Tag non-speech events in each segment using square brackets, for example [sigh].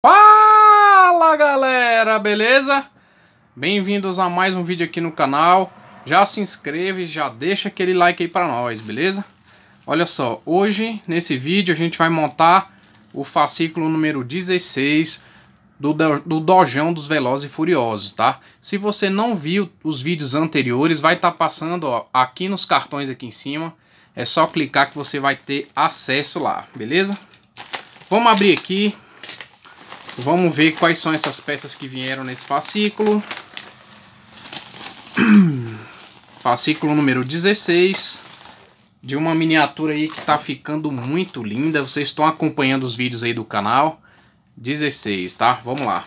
Fala galera, beleza? Bem-vindos a mais um vídeo aqui no canal. Já se inscreve, já deixa aquele like aí para nós, beleza? Olha só, hoje nesse vídeo a gente vai montar o fascículo número 16 do, do Dojão dos Velozes e Furiosos, tá? Se você não viu os vídeos anteriores, vai estar tá passando ó, aqui nos cartões aqui em cima. É só clicar que você vai ter acesso lá, beleza? Vamos abrir aqui. Vamos ver quais são essas peças que vieram nesse fascículo. [clears throat] fascículo número 16 de uma miniatura aí que tá ficando muito linda. Vocês estão acompanhando os vídeos aí do canal. 16, tá? Vamos lá.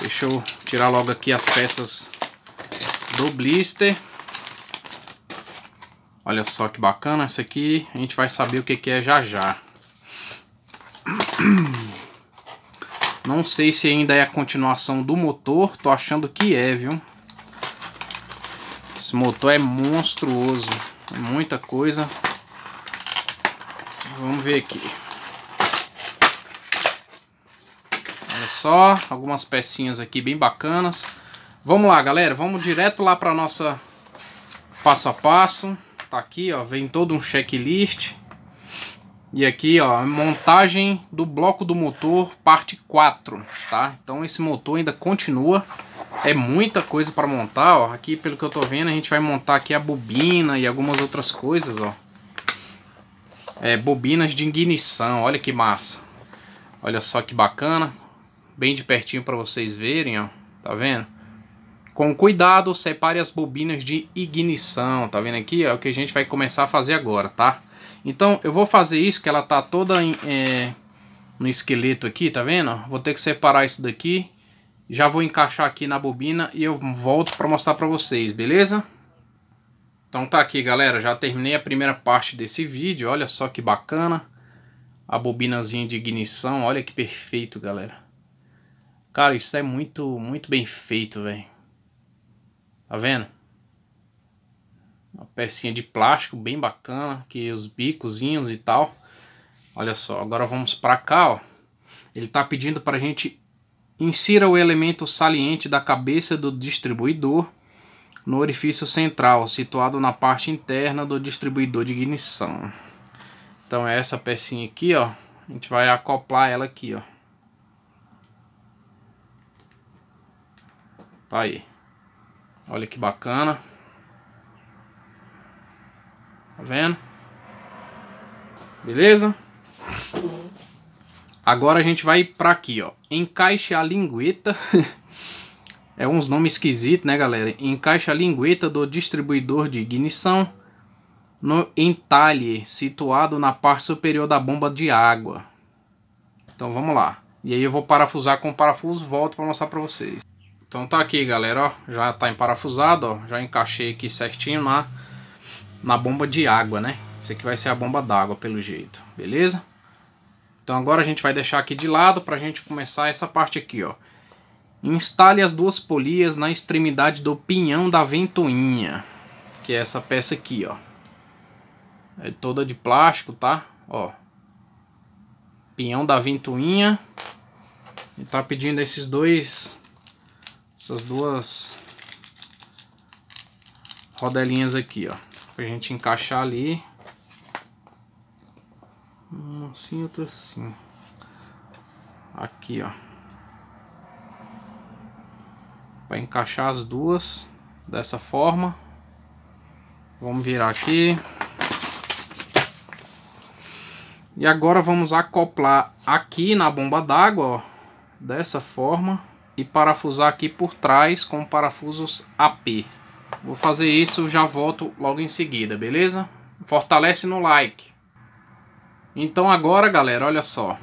Deixa eu tirar logo aqui as peças do blister. Olha só que bacana essa aqui. A gente vai saber o que, que é já já. [clears throat] Não sei se ainda é a continuação do motor. Tô achando que é, viu? Esse motor é monstruoso. É muita coisa. Vamos ver aqui. Olha só, algumas pecinhas aqui bem bacanas. Vamos lá, galera. Vamos direto lá para nossa passo a passo. Tá aqui, ó. Vem todo um checklist. E aqui, ó, montagem do bloco do motor, parte 4, tá? Então esse motor ainda continua. É muita coisa para montar, ó. Aqui, pelo que eu tô vendo, a gente vai montar aqui a bobina e algumas outras coisas, ó. É, bobinas de ignição, olha que massa. Olha só que bacana. Bem de pertinho para vocês verem, ó. Tá vendo? Com cuidado, separe as bobinas de ignição, tá vendo aqui? É o que a gente vai começar a fazer agora, Tá? Então eu vou fazer isso, que ela tá toda em, é, no esqueleto aqui, tá vendo? Vou ter que separar isso daqui. Já vou encaixar aqui na bobina e eu volto para mostrar para vocês, beleza? Então tá aqui, galera. Já terminei a primeira parte desse vídeo. Olha só que bacana. A bobinazinha de ignição. Olha que perfeito, galera. Cara, isso é muito, muito bem feito, velho. Tá vendo? Uma pecinha de plástico bem bacana, que os bicozinhos e tal. Olha só, agora vamos para cá, ó. Ele está pedindo para a gente insira o elemento saliente da cabeça do distribuidor no orifício central, situado na parte interna do distribuidor de ignição. Então é essa pecinha aqui, ó. A gente vai acoplar ela aqui, ó. Tá aí. Olha que bacana vendo? Beleza? Agora a gente vai para aqui, ó. Encaixe a lingueta. [laughs] é uns nomes esquisitos, né, galera? Encaixe a lingueta do distribuidor de ignição no entalhe situado na parte superior da bomba de água. Então vamos lá. E aí eu vou parafusar com parafuso, volto para mostrar para vocês. Então tá aqui, galera, ó. Já tá emparafusado, ó. Já encaixei aqui certinho lá. Né? na bomba de água, né? Isso aqui vai ser a bomba d'água, pelo jeito, beleza? Então agora a gente vai deixar aqui de lado para a gente começar essa parte aqui, ó. Instale as duas polias na extremidade do pinhão da ventoinha, que é essa peça aqui, ó. É toda de plástico, tá? Ó. Pinhão da ventoinha. E tá pedindo esses dois essas duas rodelinhas aqui, ó. Pra gente encaixar ali. Um assim, outro assim. Aqui, ó. para encaixar as duas dessa forma. Vamos virar aqui. E agora vamos acoplar aqui na bomba d'água, dessa forma, e parafusar aqui por trás com parafusos AP. Vou fazer isso, já volto logo em seguida, beleza? Fortalece no like. Então agora, galera, olha só.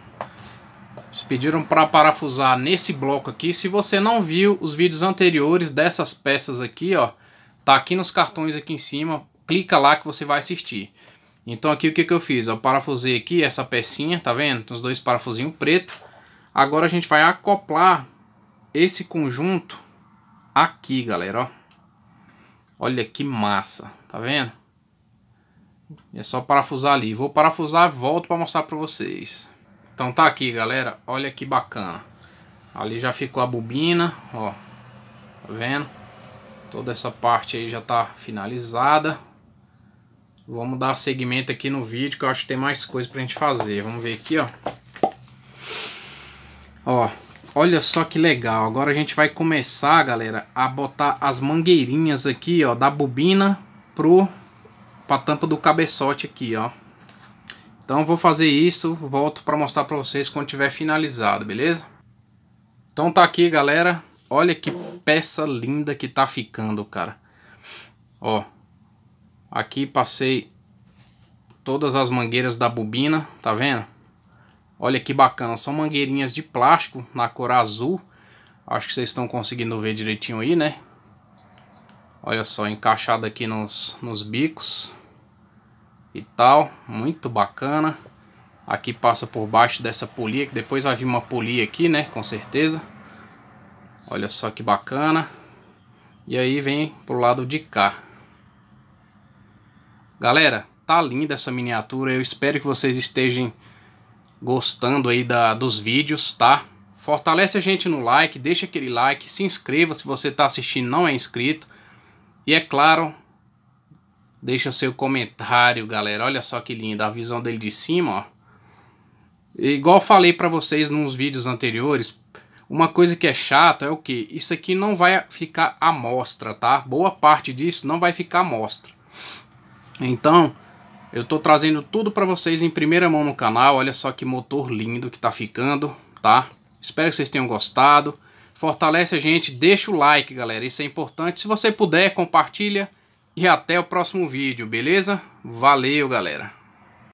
Eles pediram para parafusar nesse bloco aqui. Se você não viu os vídeos anteriores dessas peças aqui, ó, tá aqui nos cartões aqui em cima, clica lá que você vai assistir. Então aqui o que, que eu fiz? Eu parafusei aqui essa pecinha, tá vendo? Os dois parafusinhos preto. Agora a gente vai acoplar esse conjunto aqui, galera, ó. Olha que massa, tá vendo? É só parafusar ali. Vou parafusar, volto para mostrar para vocês. Então tá aqui, galera. Olha que bacana. Ali já ficou a bobina, ó. Tá vendo? Toda essa parte aí já tá finalizada. Vamos dar segmento aqui no vídeo, que eu acho que tem mais coisa pra gente fazer. Vamos ver aqui, ó. Ó, Olha só que legal. Agora a gente vai começar, galera, a botar as mangueirinhas aqui, ó, da bobina pro pra tampa do cabeçote aqui, ó. Então vou fazer isso, volto para mostrar para vocês quando tiver finalizado, beleza? Então tá aqui, galera. Olha que peça linda que tá ficando, cara. Ó. Aqui passei todas as mangueiras da bobina, tá vendo? Olha que bacana, são mangueirinhas de plástico na cor azul. Acho que vocês estão conseguindo ver direitinho aí, né? Olha só, encaixada aqui nos, nos bicos e tal. Muito bacana. Aqui passa por baixo dessa polia, que depois vai vir uma polia aqui, né? Com certeza. Olha só que bacana. E aí vem pro lado de cá. Galera, tá linda essa miniatura. Eu espero que vocês estejam gostando aí da, dos vídeos, tá? Fortalece a gente no like, deixa aquele like, se inscreva se você está assistindo não é inscrito. E é claro, deixa seu comentário, galera. Olha só que linda a visão dele de cima, ó. Igual falei para vocês nos vídeos anteriores, uma coisa que é chata é o que? Isso aqui não vai ficar à mostra, tá? Boa parte disso não vai ficar à mostra. Então, eu tô trazendo tudo para vocês em primeira mão no canal, olha só que motor lindo que tá ficando, tá? Espero que vocês tenham gostado. Fortalece a gente, deixa o like, galera, isso é importante. Se você puder, compartilha e até o próximo vídeo, beleza? Valeu, galera!